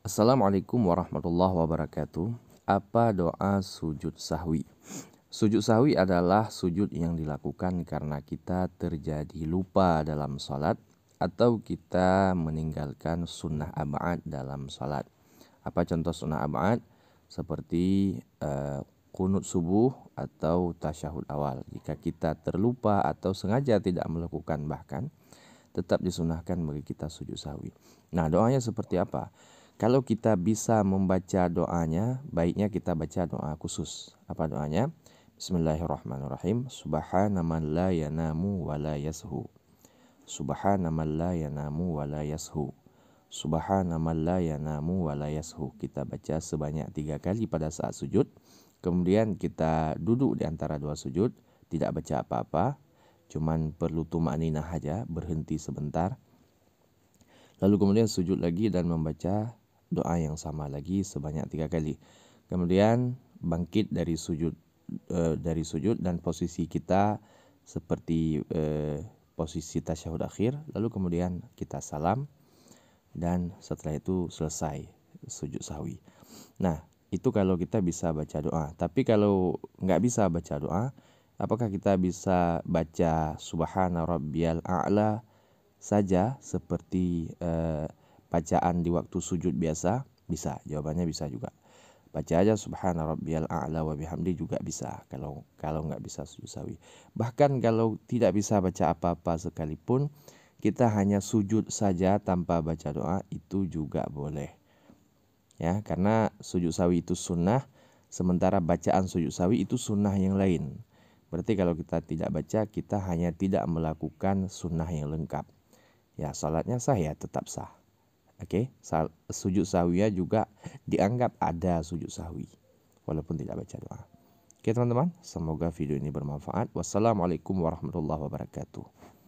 Assalamualaikum warahmatullahi wabarakatuh. Apa doa sujud sahwi? Sujud sahwi adalah sujud yang dilakukan karena kita terjadi lupa dalam sholat atau kita meninggalkan sunnah abad dalam sholat. Apa contoh sunnah abad? Seperti uh, kunut subuh atau tasyahud awal. Jika kita terlupa atau sengaja tidak melakukan bahkan, tetap disunahkan bagi kita sujud sahwi. Nah doanya seperti apa? Kalau kita bisa membaca doanya, baiknya kita baca doa khusus. Apa doanya? Bismillahirrahmanirrahim. Subhanaman la yanamu wa la yashu. Subhanaman la yanamu wa la yashu. Subhanaman la yanamu wa la yashu. Kita baca sebanyak tiga kali pada saat sujud. Kemudian kita duduk di antara dua sujud. Tidak baca apa-apa. Cuman perlu tumakninah aja. Berhenti sebentar. Lalu kemudian sujud lagi dan membaca doa yang sama lagi sebanyak tiga kali. Kemudian bangkit dari sujud eh, dari sujud dan posisi kita seperti eh, posisi tasyahud akhir. Lalu kemudian kita salam dan setelah itu selesai sujud sahwi. Nah itu kalau kita bisa baca doa. Tapi kalau nggak bisa baca doa, apakah kita bisa baca subhana rabbiyal a'la saja seperti uh, bacaan di waktu sujud biasa? Bisa, jawabannya bisa juga. Baca aja subhana rabbiyal a'la wa bihamdi juga bisa kalau kalau nggak bisa sujud sawi. Bahkan kalau tidak bisa baca apa-apa sekalipun, kita hanya sujud saja tanpa baca doa itu juga boleh. Ya, karena sujud sawi itu sunnah, sementara bacaan sujud sawi itu sunnah yang lain. Berarti kalau kita tidak baca, kita hanya tidak melakukan sunnah yang lengkap. Ya, salatnya sah ya, tetap sah. Oke, okay? sujud sahwiyah juga dianggap ada sujud sahwi walaupun tidak baca doa. Oke okay, teman-teman, semoga video ini bermanfaat. Wassalamualaikum warahmatullahi wabarakatuh.